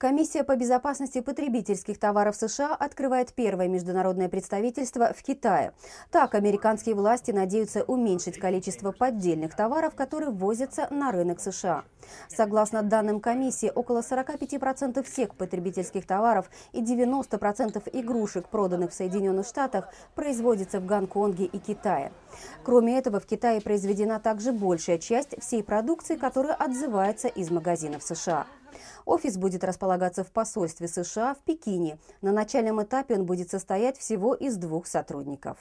Комиссия по безопасности потребительских товаров США открывает первое международное представительство в Китае. Так, американские власти надеются уменьшить количество поддельных товаров, которые ввозятся на рынок США. Согласно данным комиссии, около 45% всех потребительских товаров и 90% игрушек, проданных в Соединенных Штатах, производится в Гонконге и Китае. Кроме этого, в Китае произведена также большая часть всей продукции, которая отзывается из магазинов США. Офис будет располагаться в посольстве США в Пекине. На начальном этапе он будет состоять всего из двух сотрудников.